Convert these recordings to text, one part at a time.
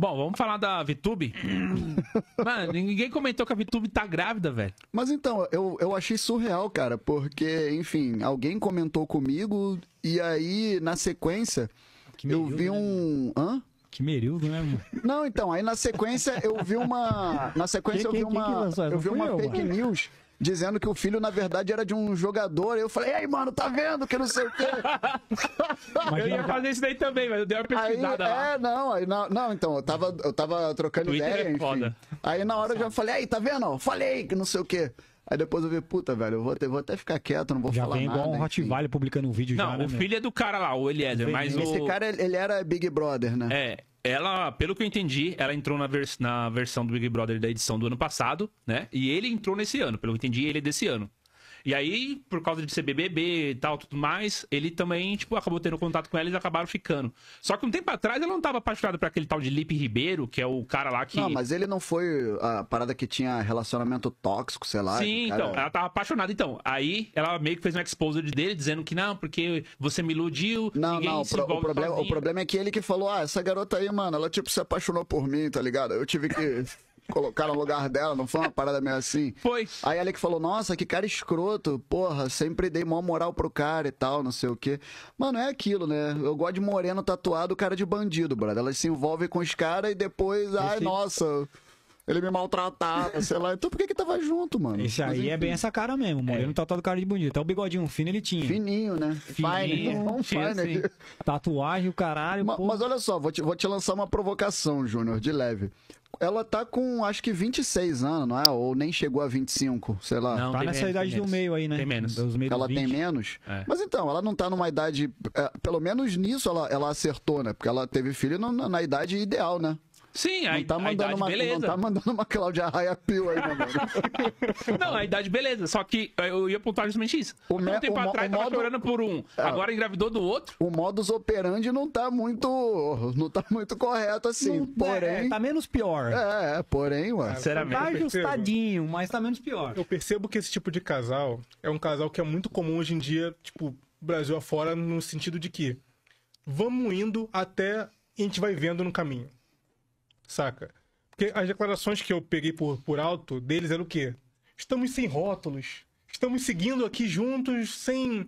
Bom, vamos falar da VTube. Mano, ninguém comentou que a VTube tá grávida, velho. Mas então, eu, eu achei surreal, cara, porque, enfim, alguém comentou comigo e aí, na sequência, eu vi né, um. Né? Hã? Que merildo, né, mano? Não, então, aí na sequência eu vi uma. Na sequência eu vi uma. Que eu vi uma fake news dizendo que o filho, na verdade, era de um jogador. Eu falei, ei, mano, tá vendo que não sei o quê. eu ia tá fazer isso daí também, mas eu dei uma pesquisada aí, lá. É, não, aí, não, não, então, eu tava, eu tava trocando Twitter ideia, é enfim. Foda. Aí na hora eu já falei, aí, tá vendo? Falei que não sei o quê. Aí depois eu vi, puta, velho, eu vou, ter, vou até ficar quieto, não vou já falar nada. Já vem igual um Rottweiler publicando um vídeo não, já, Não, né, o filho meu? é do cara lá, o Eliezer, mas Esse o... cara, ele era Big Brother, né? É, ela, pelo que eu entendi, ela entrou na, vers na versão do Big Brother da edição do ano passado, né? E ele entrou nesse ano, pelo que eu entendi, ele é desse ano. E aí, por causa de ser BBB e tal, tudo mais, ele também, tipo, acabou tendo contato com ela e eles acabaram ficando. Só que um tempo atrás ela não tava apaixonada por aquele tal de Lipe Ribeiro, que é o cara lá que... Não, mas ele não foi a parada que tinha relacionamento tóxico, sei lá. Sim, cara... então, ela tava apaixonada. Então, aí ela meio que fez um exposure dele, dizendo que não, porque você me iludiu, Não, não, pro, o, problema, o problema é que ele que falou, ah, essa garota aí, mano, ela, tipo, se apaixonou por mim, tá ligado? Eu tive que colocaram no lugar dela, não foi uma parada meio assim? Foi. Aí a Alec falou, nossa, que cara escroto, porra, sempre dei maior moral pro cara e tal, não sei o quê. Mano, é aquilo, né? Eu gosto de moreno tatuado, cara de bandido, brother. Ela se envolve com os caras e depois, ai, nossa, ele me maltratava, sei lá. Então por que que tava junto, mano? Isso aí é bem essa cara mesmo, mano. Ele é. não do cara de bonito. Até o bigodinho fino ele tinha. Fininho, né? Fininho. Não, fine. Tatuagem, o caralho. Ma, mas olha só, vou te, vou te lançar uma provocação, Júnior, de leve. Ela tá com acho que 26 anos, não é? Ou nem chegou a 25, sei lá. Tá não, tá nessa menos, idade do meio aí, né? Tem menos. Dos meio ela 20. tem menos? É. Mas então, ela não tá numa idade. É, pelo menos nisso ela, ela acertou, né? Porque ela teve filho na, na idade ideal, né? Sim, a, tá a idade uma, beleza. Não tá mandando uma Cláudia Raia Pio aí, meu né, mano. não, a idade beleza. Só que eu ia apontar justamente isso. O então, me, um tempo o atrás o tava chorando por um, é, agora engravidou do outro. O modus operandi não tá muito. Não tá muito correto assim. Não, né, porém. É, tá menos pior. É, é porém, ué. Ah, Sinceramente. Tá ajustadinho, mas tá menos pior. Eu percebo que esse tipo de casal é um casal que é muito comum hoje em dia, tipo, Brasil afora, no sentido de que vamos indo até a gente vai vendo no caminho saca? Porque as declarações que eu peguei por, por alto deles eram o quê? Estamos sem rótulos, estamos seguindo aqui juntos sem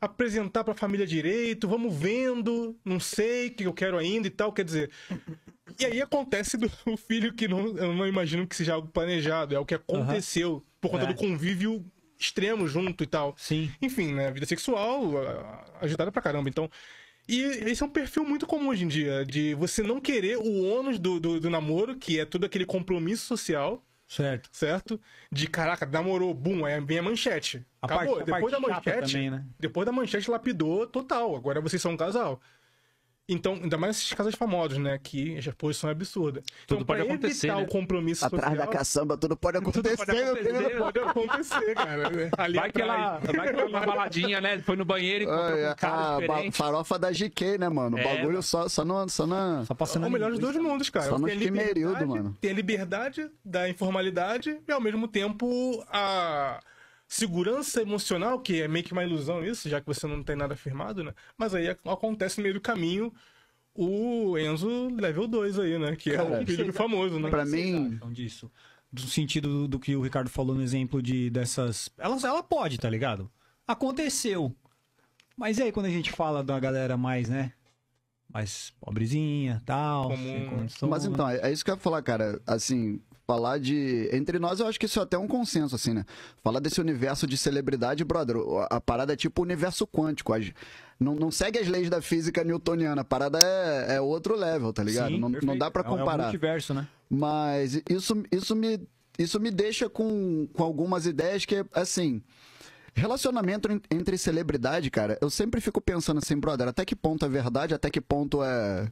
apresentar para a família direito, vamos vendo, não sei o que eu quero ainda e tal, quer dizer. E aí acontece do filho que não, eu não imagino que seja algo planejado, é o que aconteceu uhum. por conta é. do convívio extremo junto e tal. Sim. Enfim, né, vida sexual ajudada pra caramba. Então, e esse é um perfil muito comum hoje em dia, de você não querer o ônus do, do, do namoro, que é todo aquele compromisso social. Certo. Certo? De caraca, namorou, bum, aí vem a manchete. A Acabou. Parte, a depois da manchete. Também, né? Depois da manchete lapidou total. Agora vocês são um casal. Então, ainda mais esses casos famosos, né? Que a exposição é absurda. Tudo então, pode acontecer. Né? o compromisso Atrás social, da caçamba, tudo pode acontecer. Tudo pode acontecer, pode acontecer cara. Ali vai, que ela, vai que uma baladinha, né? Foi no banheiro e um cara a, Farofa da GK, né, mano? O é. bagulho só, só, no, só na. Só passando. É o melhor dos dois mundos, cara. Só no tem mano. Tem a liberdade da informalidade e, ao mesmo tempo, a segurança emocional, que é meio que uma ilusão isso, já que você não tem nada firmado, né? Mas aí acontece no meio do caminho o Enzo level 2 aí, né? Que é Cara, é o famoso, né? Pra mim... Disso. Do sentido do que o Ricardo falou no exemplo de dessas... Ela, ela pode, tá ligado? Aconteceu. Mas e aí quando a gente fala da galera mais, né? mais pobrezinha, tal, sem condição. Mas então, é, é isso que eu ia falar, cara. Assim, falar de. Entre nós, eu acho que isso é até um consenso, assim, né? Falar desse universo de celebridade, brother, a parada é tipo universo quântico. As, não, não segue as leis da física newtoniana. A parada é, é outro level, tá ligado? Sim, não, não dá para comparar. É um é multiverso, né? Mas isso, isso, me, isso me deixa com, com algumas ideias que, assim. Relacionamento entre celebridade, cara, eu sempre fico pensando assim, brother, até que ponto é verdade, até que ponto é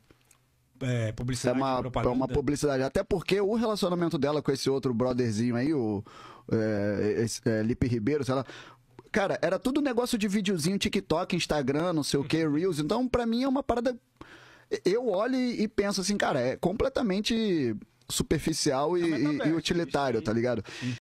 é, publicidade. É uma, propaganda. É uma publicidade. Até porque o relacionamento dela com esse outro brotherzinho aí, o é, esse, é, Lipe Ribeiro, sei lá. Cara, era tudo negócio de videozinho, TikTok, Instagram, não sei o que, uhum. Reels. Então, pra mim, é uma parada. Eu olho e penso assim, cara, é completamente superficial e, é e utilitário, tá ligado? Uhum.